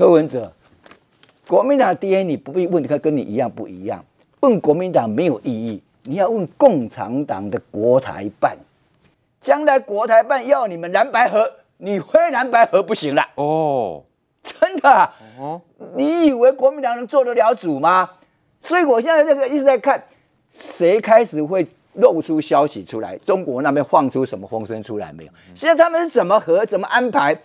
柯文哲，国民党 DNA 你不必问，他跟你一样不一样？问国民党没有意义，你要问共产党的国台办，将来国台办要你们蓝白合，你灰蓝白合不行了哦，真的哦？你以为国民党能做得了主吗？所以我现在这个一直在看，谁开始会露出消息出来？中国那边放出什么风声出来没有？现在他们是怎么和，怎么安排？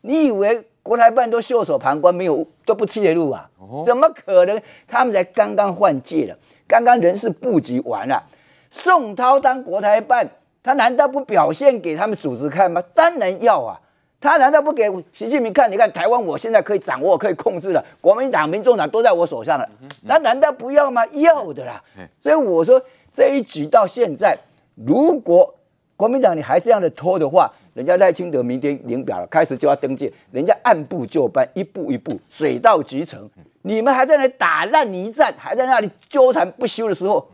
你以为？国台办都袖手旁观，没有都不切路啊？怎么可能？他们才刚刚换届了，刚刚人事布局完了。宋涛当国台办，他难道不表现给他们组织看吗？当然要啊！他难道不给习近平看？你看台湾，我现在可以掌握，可以控制了。国民党、民众党都在我手上了，那难道不要吗？要的啦。所以我说，这一局到现在，如果国民党你还这样的拖的话，人家赖清德明天领表了，开始就要登记。人家按部就班，一步一步，水到渠成。你们还在那打烂泥战，还在那里纠缠不休的时候，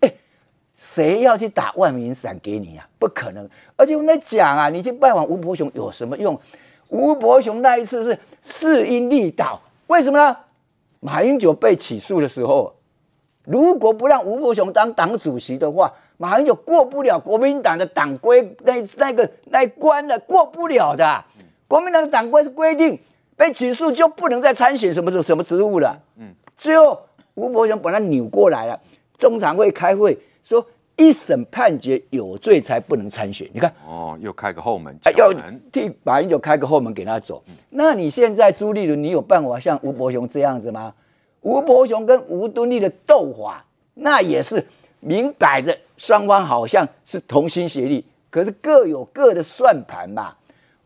哎，谁要去打万民伞给你呀？不可能。而且我在讲啊，你去拜访吴伯雄有什么用？吴伯雄那一次是势因力导，为什么呢？马英九被起诉的时候。如果不让吴伯雄当党主席的话，马英九过不了国民党的党规那那个那关的，过不了的。国民党的党规是规定，被起诉就不能再参选什么什么什么职务了。嗯，最后吴伯雄把他扭过来了，中常会开会说，一审判决有罪才不能参选。你看，哦，又开个后门，哎，要替马英九开个后门给他走。那你现在朱立伦，你有办法像吴伯雄这样子吗？吴伯雄跟吴敦义的斗法，那也是明摆着，双方好像是同心协力，可是各有各的算盘嘛。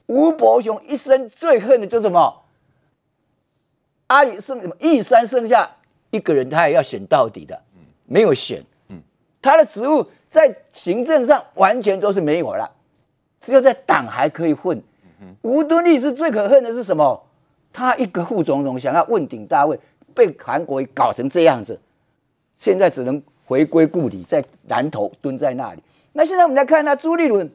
吴伯雄一生最恨的就是什么？阿里剩什么？一山剩下一个人，他也要选到底的。没有选，他的职务在行政上完全都是没有了，只有在党还可以混。吴敦义是最可恨的是什么？他一个副总统想要问鼎大位。被韩国搞成这样子，现在只能回归故里，在南头蹲在那里。那现在我们来看呢，朱立伦，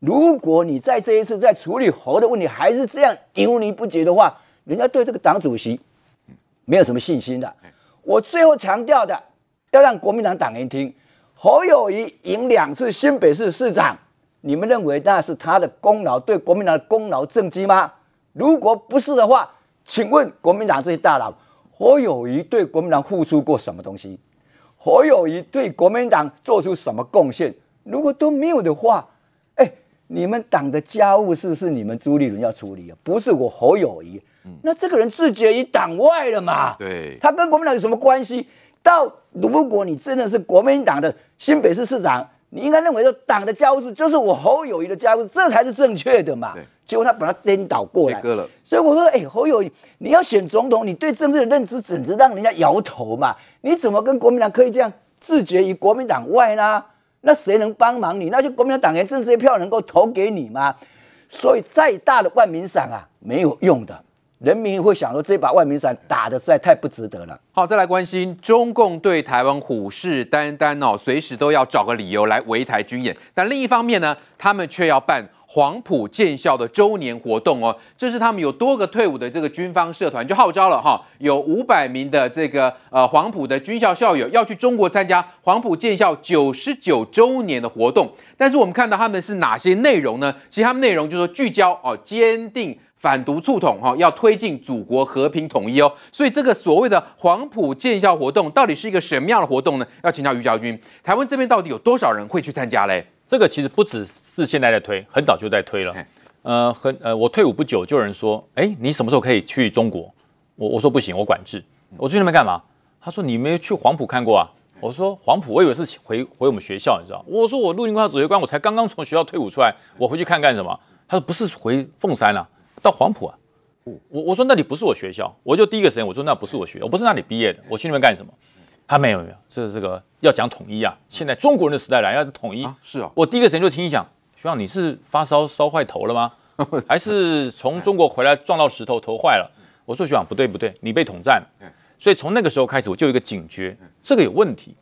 如果你在这一次在处理侯的问题还是这样游离不绝的话，人家对这个党主席没有什么信心的。我最后强调的，要让国民党党员听，侯友谊赢两次新北市市长，你们认为那是他的功劳，对国民党的功劳政绩吗？如果不是的话，请问国民党这些大佬？侯友谊对国民党付出过什么东西？侯友谊对国民党做出什么贡献？如果都没有的话，哎，你们党的家务事是你们朱立伦要处理啊，不是我侯友谊。那这个人自觉于党外了嘛？对，他跟国民党有什么关系？到如果你真的是国民党的新北市市长，你应该认为说党的家务事就是我侯友谊的家务，这才是正确的嘛？结果他把他颠倒过来，所以我说，哎，侯友义，你要选总统，你对政治的认知简直让人家摇头嘛？你怎么跟国民党可以这样自绝于国民党外呢？那谁能帮忙你？那些国民党党员政治票能够投给你吗？所以再大的万民伞啊，没有用的，人民会想说，这把万民伞打的实在太不值得了。好，再来关心中共对台湾虎视眈眈哦，随时都要找个理由来围台军演，但另一方面呢，他们却要办。黄埔建校的周年活动哦，这是他们有多个退伍的这个军方社团就号召了哈，有五百名的这个呃黄埔的军校校友要去中国参加黄埔建校九十九周年的活动。但是我们看到他们是哪些内容呢？其实他们内容就说聚焦哦，坚定反独促统哈，要推进祖国和平统一哦。所以这个所谓的黄埔建校活动到底是一个什么样的活动呢？要请教于教军，台湾这边到底有多少人会去参加嘞？这个其实不只是现在在推，很早就在推了。呃，很呃，我退伍不久，就有人说，哎，你什么时候可以去中国？我我说不行，我管制，我去那边干嘛？他说你没去黄埔看过啊？我说黄埔，我以为是回回我们学校，你知道？我说我陆军官校指挥官，我才刚刚从学校退伍出来，我回去看干什么？他说不是回凤山啊，到黄埔啊。我我我说那里不是我学校，我就第一个时间我说那不是我学，我不是那里毕业的，我去那边干什么？他没有没有，这是这个要讲统一啊！现在中国人的时代来要统一。是啊，我第一个时候就听你讲，徐晃，你是发烧烧坏头了吗？还是从中国回来撞到石头头坏了？我说徐晃不对不对，你被统战。所以从那个时候开始我就有一个警觉，这个有问题。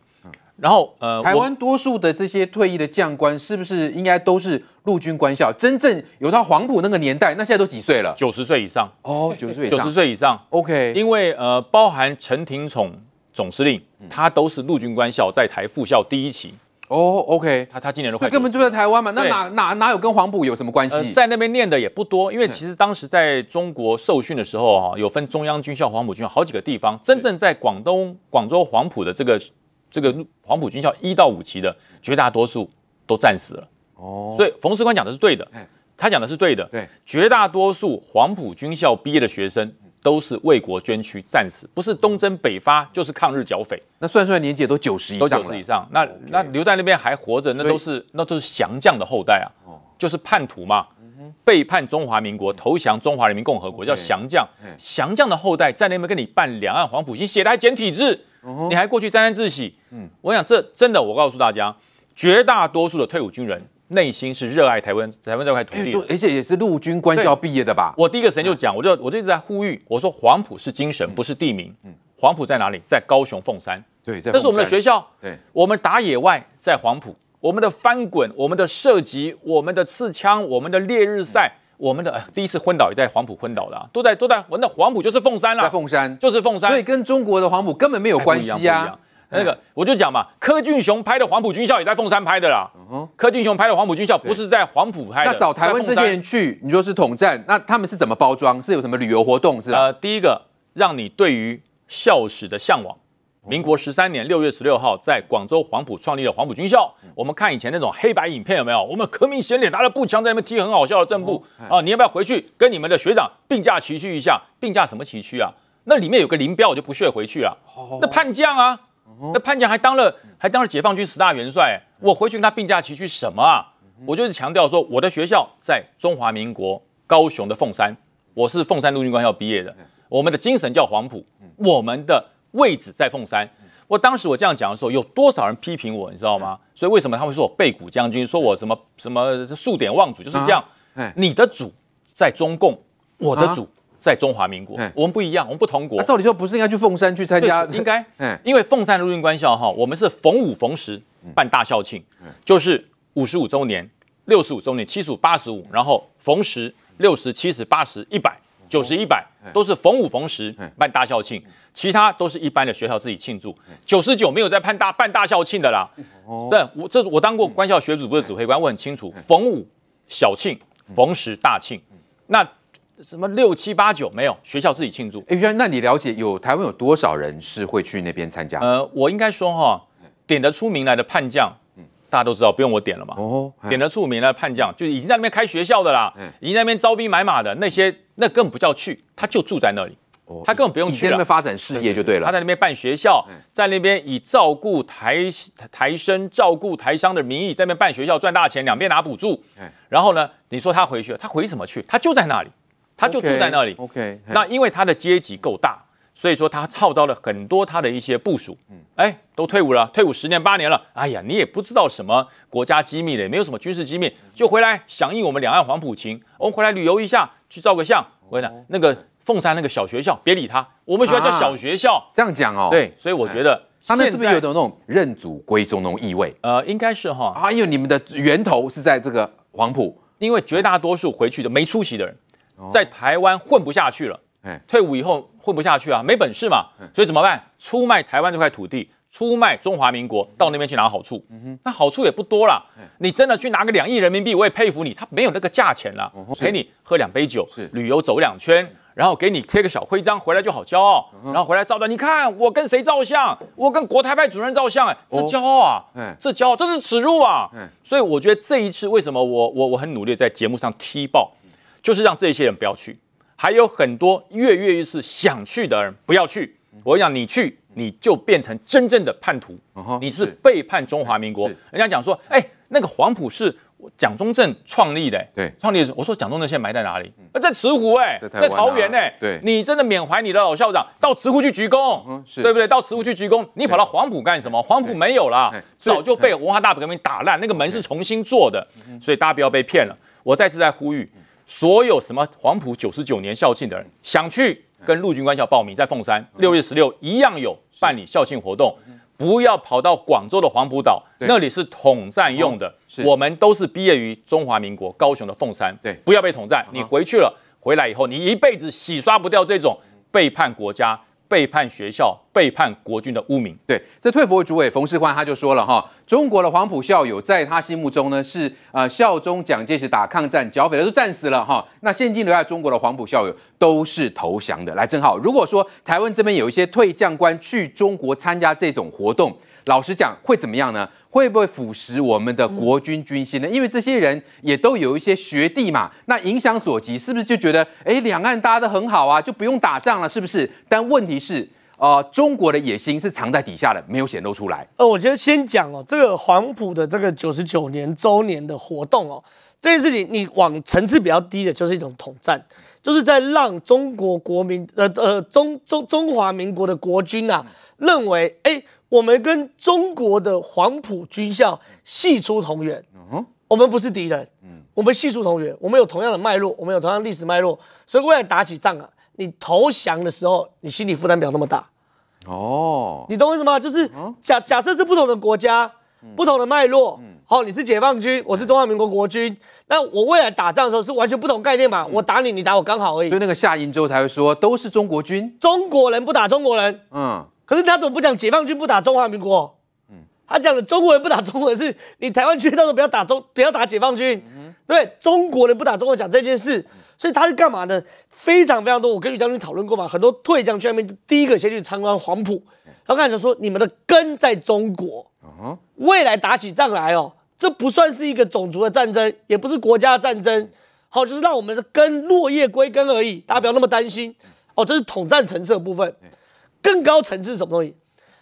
然后呃，台湾多数的这些退役的将官，是不是应该都是陆军官校真正有到黄埔那个年代？那现在都几岁了？九十岁以上哦，九十岁九十岁以上。OK，因为呃，包含陈廷宠。总司令他都是陆军官校在台复校第一期哦，OK，他他今年都那根本就在台湾嘛，那哪哪哪有跟黄埔有什么关系？在那边念的也不多，因为其实当时在中国受训的时候哈，有分中央军校、黄埔军校好几个地方，真正在广东广州黄埔的这个这个黄埔军校一到五期的绝大多数都战死了哦，所以冯师官讲的是对的，他讲的是对的，对绝大多数黄埔军校毕业的学生。都是为国捐躯战死，不是东征北伐就是抗日剿匪。那算算年纪都九十以上了。都九十以上，那那留在那边还活着，那都是那都是降将的后代啊！就是叛徒嘛，背叛中华民国，投降中华人民共和国，叫降将。降将的后代在那边跟你办两岸黄埔，写台简体字，你还过去沾沾自喜？嗯，我想这真的，我告诉大家，绝大多数的退伍军人。内心是热爱台湾，台湾这块土地，而且也是陆军官校毕业的吧？我第一个间就讲，我就我就一直在呼吁，我说黄埔是精神，不是地名。嗯，黄埔在哪里？在高雄凤山。对，在那是我们的学校。对，我们打野外在黄埔，我们的翻滚，我们的射击，我们的刺枪，我们的烈日赛，我们的第一次昏倒也在黄埔昏倒的，都在都在。那黄埔就是凤山了，在凤山就是凤山，所以跟中国的黄埔根本没有关系啊。那个我就讲嘛，柯俊雄拍的《黄埔军校》也在凤山拍的啦。柯俊雄拍的《黄埔军校》不是在黄埔拍的。那找台湾这些人去，你说是统战，那他们是怎么包装？是有什么旅游活动？呃，第一个让你对于校史的向往。民国十三年六月十六号，在广州黄埔创立了黄埔军校。我们看以前那种黑白影片有没有？我们革命先烈拿着步枪在那边踢很好笑的正步啊！你要不要回去跟你们的学长并驾齐驱一下？并驾什么齐驱啊？那里面有个林彪，我就不屑回去了。那叛将啊！那潘家还当了，还当了解放军十大元帅。我回去跟他并驾齐驱什么啊？我就是强调说，我的学校在中华民国高雄的凤山，我是凤山陆军官校毕业的。我们的精神叫黄埔，我们的位置在凤山。我当时我这样讲的时候，有多少人批评我，你知道吗？所以为什么他会说我背骨将军，说我什么什么数典忘祖，就是这样。你的主在中共，我的主。在中华民国，我们不一样，我们不同国。那照理说，不是应该去凤山去参加？应该，因为凤山陆军官校哈，我们是逢五逢十办大校庆，就是五十五周年、六十五周年、七十五、八十五，然后逢十、六十、七十、八十、一百、九十一百，都是逢五逢十办大校庆，其他都是一般的学校自己庆祝。九十九没有在办大办大校庆的啦。哦，对，我这我当过官校学组部的指挥官，我很清楚，逢五小庆，逢十大庆，那。什么六七八九没有？学校自己庆祝。哎，那那你了解有台湾有多少人是会去那边参加？呃，我应该说哈，点得出名来的叛将，大家都知道，不用我点了嘛。哦，点得出名来的叛将，就已经在那边开学校的啦，已经在那边招兵买马的那些，那更不叫去，他就住在那里。哦，他根本不用去了。在那边发展事业就对了。他在那边办学校，在那边以照顾台台生、照顾台商的名义在那边办学校赚大钱，两边拿补助。然后呢，你说他回去了，他回什么去？他就在那里。他就住在那里。OK，那因为他的阶级够大，所以说他号召了很多他的一些部署。嗯，哎，都退伍了，退伍十年八年了。哎呀，你也不知道什么国家机密嘞，没有什么军事机密，就回来响应我们两岸黄埔情，我们回来旅游一下，去照个相。我跟你讲，那个凤山那个小学校，别理他，我们学校叫小学校。这样讲哦，对，所以我觉得他们是不是有那种认祖归宗那种意味？呃，应该是哈，啊，因为你们的源头是在这个黄埔，因为绝大多数回去的没出息的人。在台湾混不下去了，退伍以后混不下去啊，没本事嘛，所以怎么办？出卖台湾这块土地，出卖中华民国，到那边去拿好处。嗯哼，那好处也不多啦。你真的去拿个两亿人民币，我也佩服你。他没有那个价钱啦，陪你喝两杯酒，旅游走两圈，然后给你贴个小徽章，回来就好骄傲。然后回来照的，你看我跟谁照相？我跟国台派主任照相，哎，这骄傲啊，是这骄傲，这是耻辱啊。所以我觉得这一次为什么我我我很努力在节目上踢爆。就是让这些人不要去，还有很多跃跃欲试想去的人不要去。我讲你去，你就变成真正的叛徒，你是背叛中华民国。人家讲说，哎，那个黄埔是蒋中正创立的，对，创立。我说蒋中正现在埋在哪里？在慈湖哎，在桃园哎。对，你真的缅怀你的老校长，到慈湖去鞠躬，对不对？到慈湖去鞠躬，你跑到黄埔干什么？黄埔没有了，早就被文化大革命打烂，那个门是重新做的。所以大家不要被骗了。我再次在呼吁。所有什么黄埔九十九年校庆的人，想去跟陆军官校报名，在凤山六月十六一样有办理校庆活动，不要跑到广州的黄埔岛，那里是统战用的。我们都是毕业于中华民国高雄的凤山，对，不要被统战。你回去了，回来以后你一辈子洗刷不掉这种背叛国家。背叛学校、背叛国军的污名。对，这退服主委冯世宽他就说了哈，中国的黄埔校友在他心目中呢是呃效忠蒋介石打抗战、剿匪的都战死了哈。那现今留在中国的黄埔校友都是投降的。来，正好如果说台湾这边有一些退将官去中国参加这种活动。老实讲，会怎么样呢？会不会腐蚀我们的国军军心呢？因为这些人也都有一些学弟嘛，那影响所及，是不是就觉得，哎，两岸搭得很好啊，就不用打仗了，是不是？但问题是，呃，中国的野心是藏在底下的，没有显露出来。呃，我觉得先讲哦，这个黄埔的这个九十九年周年的活动哦，这件事情，你往层次比较低的，就是一种统战。就是在让中国国民，呃呃，中中中华民国的国军呐，认为，哎，我们跟中国的黄埔军校系出同源，嗯，我们不是敌人，嗯，我们系出同源，我们有同样的脉络，我们有同样历史脉络，所以未来打起仗啊，你投降的时候，你心理负担不要那么大，哦，你懂我意思吗？就是假假设是不同的国家。不同的脉络，好，你是解放军，我是中华民国国军，那我未来打仗的时候是完全不同概念嘛？我打你，你打我刚好而已。所以那个夏英之后才会说，都是中国军，中国人不打中国人。嗯，可是他怎么不讲解放军不打中华民国？嗯，他讲的中国人不打中国人，是你台湾区到时候不要打中，不要打解放军。嗯，对，中国人不打中国，讲这件事。所以他是干嘛呢？非常非常多，我跟李将军讨论过嘛。很多退将去那边，第一个先去参观黄埔。然后看才说，你们的根在中国，未来打起仗来哦，这不算是一个种族的战争，也不是国家的战争，好，就是让我们的根落叶归根而已。大家不要那么担心哦。这是统战层次的部分。更高层次什么东西？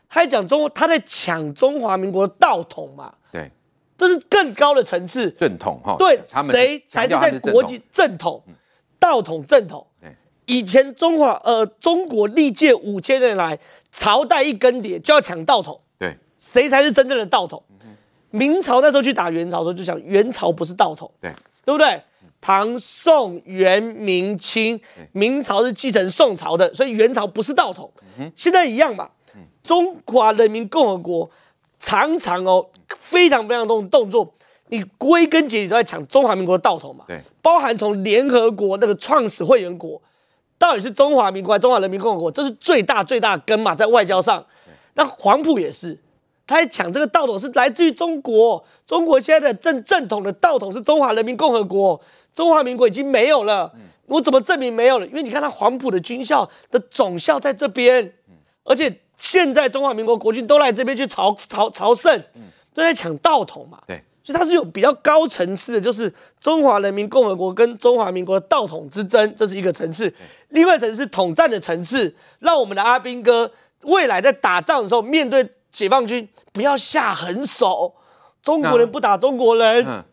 他讲中，他在抢中华民国的道统嘛。对，这是更高的层次。正统哈？对，他们谁才是在国际正统？道统正统，以前中华呃中国历届五千年来，朝代一更迭就要抢道统，对，谁才是真正的道统？明朝那时候去打元朝的时候就讲元朝不是道统，对，对不对？唐宋元明清，明朝是继承宋朝的，所以元朝不是道统。现在一样嘛，中华人民共和国常常哦，非常非常多动作。你归根结底都在抢中华民国的道统嘛？对，包含从联合国那个创始会员国，到底是中华民国还是中华人民共和国？这是最大最大根嘛，在外交上，那黄埔也是，他在抢这个道统，是来自于中国。中国现在的正正统的道统是中华人民共和国，中华民国已经没有了。嗯，我怎么证明没有了？因为你看他黄埔的军校的总校在这边，嗯，而且现在中华民国国军都来这边去朝朝朝圣，都在抢道统嘛。对。它是有比较高层次的，就是中华人民共和国跟中华民国的道统之争，这是一个层次；另外一层是统战的层次，让我们的阿兵哥未来在打仗的时候，面对解放军不要下狠手，中国人不打中国人，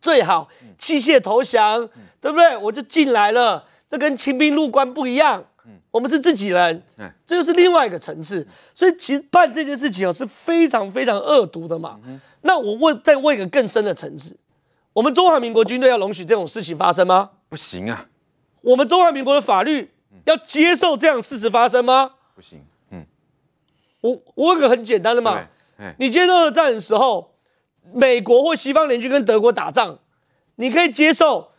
最好弃械投降，对不对？我就进来了，这跟清兵入关不一样。我们是自己人，哎，这就是另外一个层次。所以其实办这件事情啊，是非常非常恶毒的嘛。那我问，再问一个更深的层次：我们中华民国军队要容许这种事情发生吗？不行啊！我们中华民国的法律要接受这样事实发生吗？不行。嗯，我我问个很简单的嘛，你接受二战的时候，美国或西方联军跟德国打仗，你可以接受。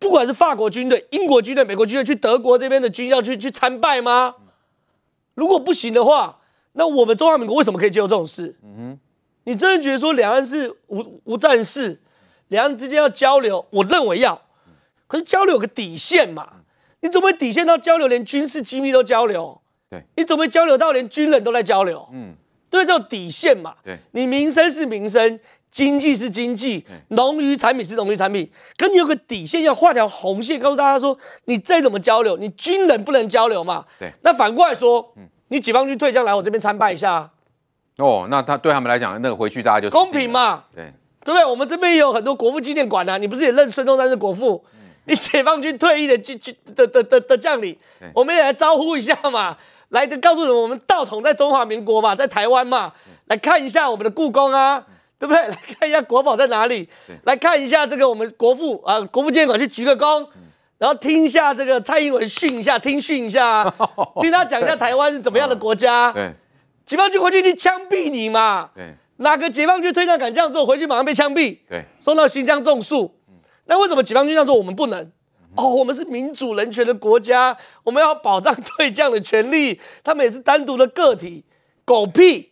不管是法国军队、英国军队、美国军队去德国这边的军校去去参拜吗？如果不行的话，那我们中华民国为什么可以接受这种事？嗯你真的觉得说两岸是无无战事，两岸之间要交流？我认为要，可是交流有个底线嘛？你准会底线到交流连军事机密都交流？对，你准会交流到连军人都在交流？嗯，对，这种底线嘛？对，你民生是民生。经济是经济，农渔产品是农渔产品，跟你有个底线，要画条红线，告诉大家说，你再怎么交流，你军人不能交流嘛。对，那反过来说，嗯，你解放军退将来我这边参拜一下，哦，那他对他们来讲，那个回去大家就公平嘛，对，对不对？我们这边也有很多国父纪念馆啊，你不是也认孙中山是国父？你解放军退役的军军的的的的将领，我们也来招呼一下嘛，来就告诉你们，我们道统在中华民国嘛，在台湾嘛，来看一下我们的故宫啊。对不对？来看一下国宝在哪里？来看一下这个我们国父啊，国父监管去鞠个躬，然后听一下这个蔡英文训一下，听训一下，听他讲一下台湾是怎么样的国家。对，解放军回去去枪毙你嘛？对，哪个解放军退将敢这样做，回去马上被枪毙。对，送到新疆种树。那为什么解放军这样做，我们不能？哦，我们是民主人权的国家，我们要保障退将的权利，他们也是单独的个体。狗屁。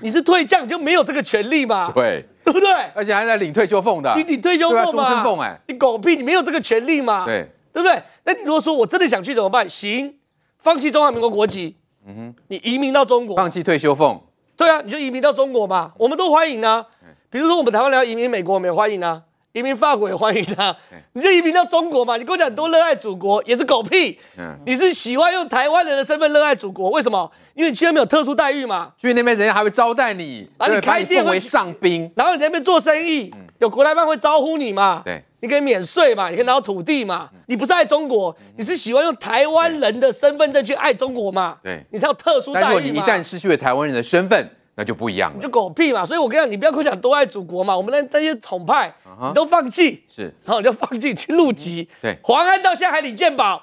你是退将就没有这个权利嘛？对，对不对？而且还在领退休俸的，领你退休俸嘛？俸哎！你狗屁，你没有这个权利嘛？对，对不对？那你如果说我真的想去怎么办？行，放弃中华民国国籍，嗯哼，你移民到中国，放弃退休俸，对啊，你就移民到中国嘛，我们都欢迎啊。比如说我们台湾人移民美国，我们也欢迎啊。移民法国也欢迎他，你就移民到中国嘛？你跟我讲多热爱祖国也是狗屁，嗯，你是喜欢用台湾人的身份热爱祖国？为什么？因为你去那边有特殊待遇嘛，去那边人家还会招待你，把你开店为上宾，然后你在那边做生意，有国台办会招呼你嘛？对，你可以免税嘛，你可以拿到土地嘛。你不是爱中国，你是喜欢用台湾人的身份证去爱中国嘛？对，你是要特殊待遇你一旦失去了台湾人的身份。那就不一样了，你就狗屁嘛！所以我跟你讲，你不要我讲多爱祖国嘛，我们那那些统派，你都放弃，是，然后你就放弃去入籍。对，黄安到现在还李建宝。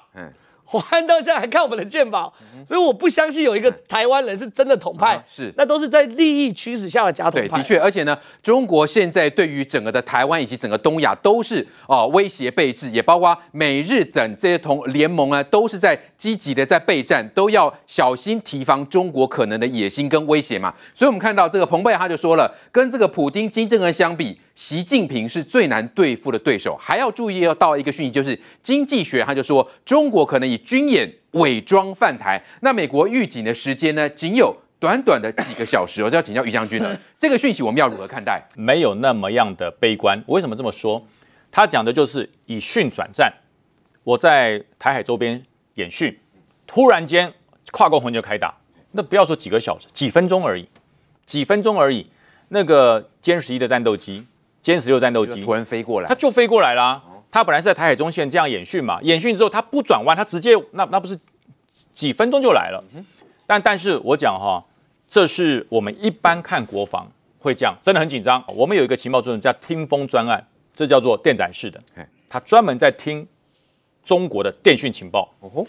我看到现在还看我们的鉴宝，所以我不相信有一个台湾人是真的统派，是那都是在利益驱使下的假统派。的确，而且呢，中国现在对于整个的台湾以及整个东亚都是啊威胁备至，也包括美日等这些同联盟呢，都是在积极的在备战，都要小心提防中国可能的野心跟威胁嘛。所以，我们看到这个彭贝他就说了，跟这个普京、金正恩相比。习近平是最难对付的对手，还要注意要到一个讯息，就是经济学他就说中国可能以军演伪装犯台，那美国预警的时间呢，仅有短短的几个小时，我要请教于将军了。这个讯息我们要如何看待？没有那么样的悲观。我为什么这么说？他讲的就是以训转战，我在台海周边演训，突然间跨过红就开打，那不要说几个小时，几分钟而已，几分钟而已，那个歼十一的战斗机。歼十六战斗机突然飞过来，他就飞过来啦。他本来是在台海中线这样演训嘛，演训之后他不转弯，他直接那那不是几分钟就来了。但但是我讲哈，这是我们一般看国防会这样，真的很紧张。我们有一个情报专案叫“听风专案”，这叫做电展式的，他专门在听中国的电讯情报。哦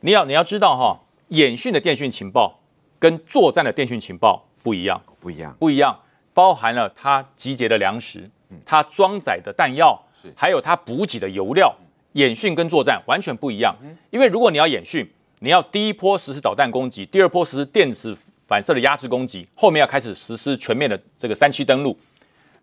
你要你要知道哈，演训的电讯情报跟作战的电讯情报不一样，不一样，不一样，包含了他集结的粮食。它装载的弹药，还有它补给的油料，演训跟作战完全不一样。因为如果你要演训，你要第一波实施导弹攻击，第二波实施电子反射的压制攻击，后面要开始实施全面的这个三期登陆，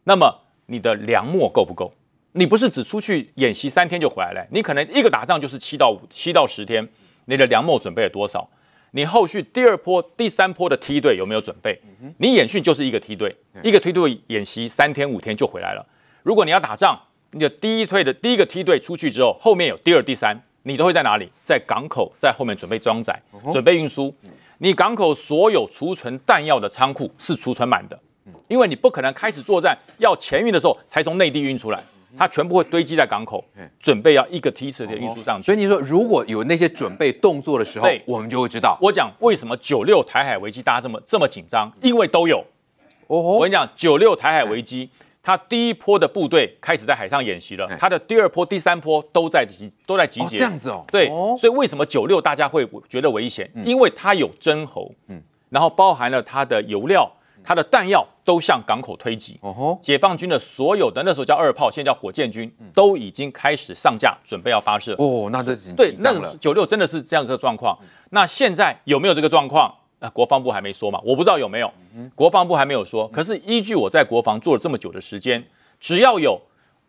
那么你的粮秣够不够？你不是只出去演习三天就回来了，你可能一个打仗就是七到五七到十天，你的粮秣准备了多少？你后续第二波、第三波的梯队有没有准备？你演训就是一个梯队，一个梯队演习三天五天就回来了。如果你要打仗，你的第一队的第一个梯队出去之后，后面有第二、第三，你都会在哪里？在港口，在后面准备装载、准备运输。你港口所有储存弹药的仓库是储存满的，因为你不可能开始作战要前运的时候才从内地运出来。它全部会堆积在港口，准备要一个梯次的运输上去。所以你说如果有那些准备动作的时候，我们就会知道。我讲为什么九六台海危机大家这么这么紧张，因为都有。哦，我跟你讲，九六台海危机，它第一波的部队开始在海上演习了，它的第二波、第三波都在集都在集结。这样子哦，对。所以为什么九六大家会觉得危险？因为它有真喉，嗯，然后包含了它的油料、它的弹药。都向港口推挤。哦吼！解放军的所有的那时候叫二炮，现在叫火箭军，都已经开始上架，准备要发射。哦，那这是对，那九六真的是这样的状况。那现在有没有这个状况？啊，国防部还没说嘛，我不知道有没有。国防部还没有说。可是依据我在国防做了这么久的时间，只要有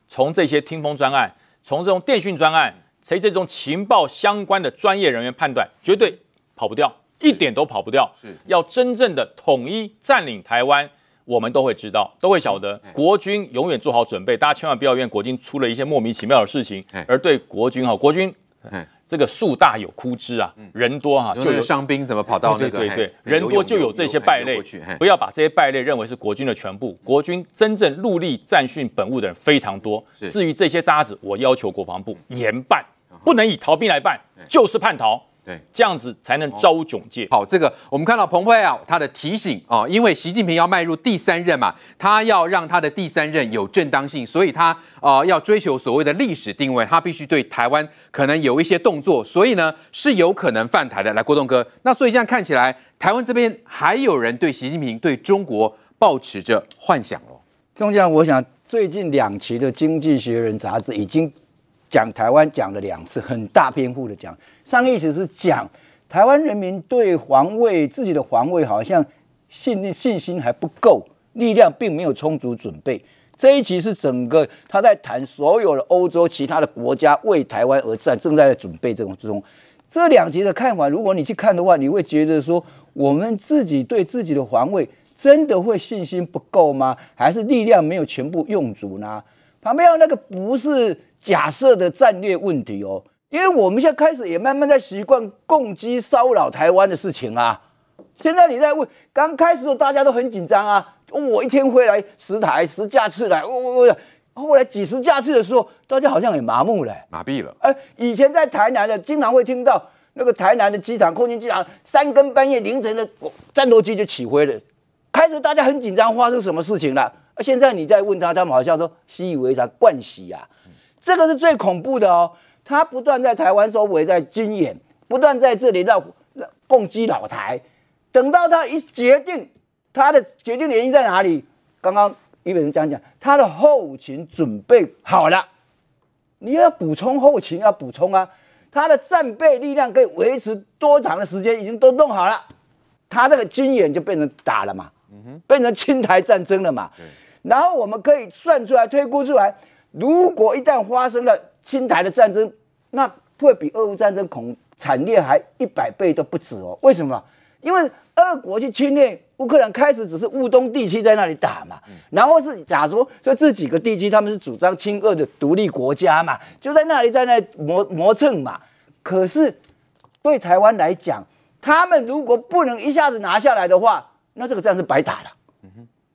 从这些听风专案，从这种电讯专案，谁这种情报相关的专业人员判断，绝对跑不掉，一点都跑不掉。是，要真正的统一占领台湾。我们都会知道，都会晓得，国军永远做好准备，大家千万不要怨国军出了一些莫名其妙的事情，而对国军哈，国军这个树大有枯枝啊，人多哈，就有伤兵怎么跑到那个？对对对，人多就有这些败类，不要把这些败类认为是国军的全部，国军真正戮力战训本务的人非常多。至于这些渣子，我要求国防部严办，不能以逃兵来办，就是叛逃。对，这样子才能招囧。戒。好，这个我们看到彭佩啊，他的提醒啊，因为习近平要迈入第三任嘛，他要让他的第三任有正当性，所以他啊要追求所谓的历史定位，他必须对台湾可能有一些动作，所以呢是有可能犯台的。来，郭东哥，那所以现在看起来，台湾这边还有人对习近平对中国抱持着幻想喽？钟家，我想最近两期的《经济学人》杂志已经讲台湾讲了两次，很大篇幅的讲。上意思是讲台湾人民对防卫自己的防卫好像信信心还不够，力量并没有充足准备。这一集是整个他在谈所有的欧洲其他的国家为台湾而战，正在准备这种中。这两集的看法，如果你去看的话，你会觉得说我们自己对自己的防卫真的会信心不够吗？还是力量没有全部用足呢？旁边那个不是假设的战略问题哦。因为我们现在开始也慢慢在习惯共机骚扰台湾的事情啊。现在你在问，刚开始的时候大家都很紧张啊，我一天回来十台十架次来，我我后来几十架次的时候，大家好像很麻木了，麻痹了。哎，以前在台南的，经常会听到那个台南的机场空军机场三更半夜凌晨的战斗机就起飞了。开始大家很紧张，发生什么事情了？现在你在问他，他们好像说习以为常、惯习啊，这个是最恐怖的哦。他不断在台湾收围在军演，不断在这里绕让攻击老台，等到他一决定，他的决定原因在哪里？刚刚本人讲讲，他的后勤准备好了，你要补充后勤要补充啊，他的战备力量可以维持多长的时间已经都弄好了，他这个军演就变成打了嘛，变成侵台战争了嘛。然后我们可以算出来、推估出来，如果一旦发生了。侵台的战争，那会比俄乌战争恐惨烈还一百倍都不止哦。为什么？因为俄国去侵略乌克兰，开始只是乌东地区在那里打嘛，然后是假如说这几个地区他们是主张亲俄的独立国家嘛，就在那里在那磨磨蹭嘛。可是对台湾来讲，他们如果不能一下子拿下来的话，那这个仗是白打了。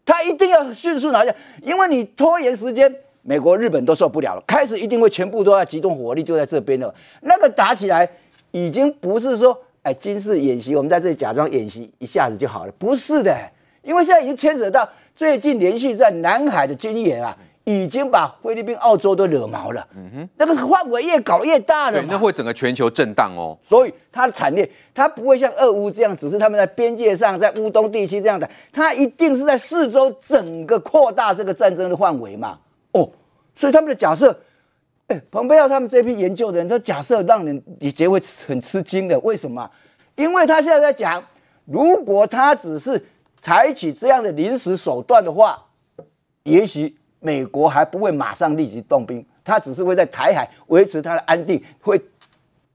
他一定要迅速拿下，因为你拖延时间。美国、日本都受不了了，开始一定会全部都要集中火力，就在这边了。那个打起来，已经不是说哎军事演习，我们在这里假装演习，一下子就好了，不是的，因为现在已经牵扯到最近连续在南海的军演啊，已经把菲律宾、澳洲都惹毛了。嗯哼，那个范围越搞越大了，对，那会整个全球震荡哦。所以它的惨烈，它不会像俄乌这样，只是他们在边界上，在乌东地区这样的，它一定是在四周整个扩大这个战争的范围嘛。所以他们的假设，哎，蓬佩奥他们这批研究的人，他假设让人李结会很吃惊的。为什么？因为他现在在讲，如果他只是采取这样的临时手段的话，也许美国还不会马上立即动兵，他只是会在台海维持他的安定，会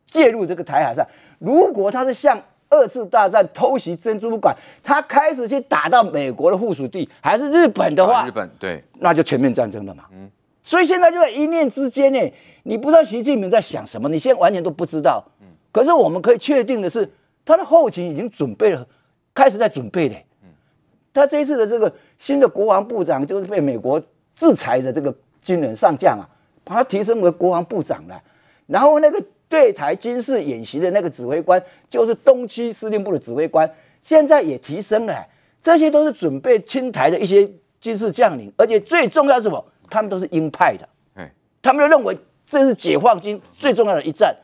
介入这个台海上。如果他是像二次大战偷袭珍珠港，他开始去打到美国的附属地还是日本的话，日本对，那就全面战争了嘛。嗯。所以现在就在一念之间呢，你不知道习近平在想什么，你现在完全都不知道。嗯，可是我们可以确定的是，他的后勤已经准备了，开始在准备嘞。嗯，他这一次的这个新的国防部长就是被美国制裁的这个军人上将啊，把他提升为国防部长了。然后那个对台军事演习的那个指挥官，就是东区司令部的指挥官，现在也提升了。这些都是准备清台的一些军事将领，而且最重要是什么？他们都是鹰派的，他们都认为这是解放军最重要的一战。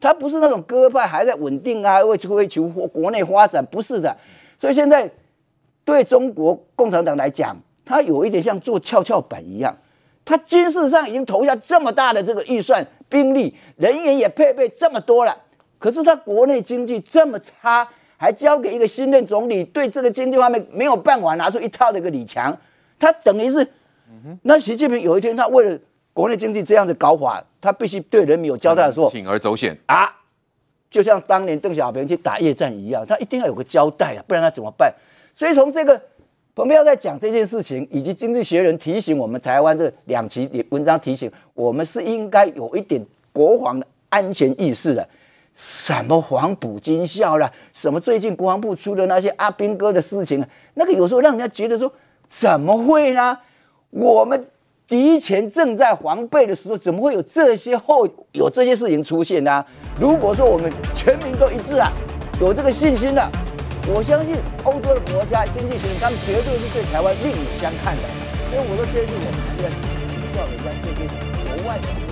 他不是那种鸽派，还在稳定啊，为追求国内发展，不是的。所以现在对中国共产党来讲，他有一点像做跷跷板一样。他军事上已经投下这么大的这个预算、兵力、人员也配备这么多了，可是他国内经济这么差，还交给一个新任总理对这个经济方面没有办法拿出一套的一个李强，他等于是。那习近平有一天，他为了国内经济这样子搞垮，他必须对人民有交代，的时候，铤而走险啊，就像当年邓小平去打夜战一样，他一定要有个交代啊，不然他怎么办？所以从这个，彭彪在讲这件事情，以及经济学人提醒我们台湾的两期的文章提醒我们，是应该有一点国防的安全意识的。什么黄埔军校了？什么最近国防部出的那些阿兵哥的事情啊？那个有时候让人家觉得说，怎么会呢？我们敌前正在防备的时候，怎么会有这些后有这些事情出现呢？如果说我们全民都一致啊，有这个信心的，我相信欧洲的国家经济形势，他们绝对是对台湾另眼相看的。所以，我都相信我们台湾需要人家这些国外。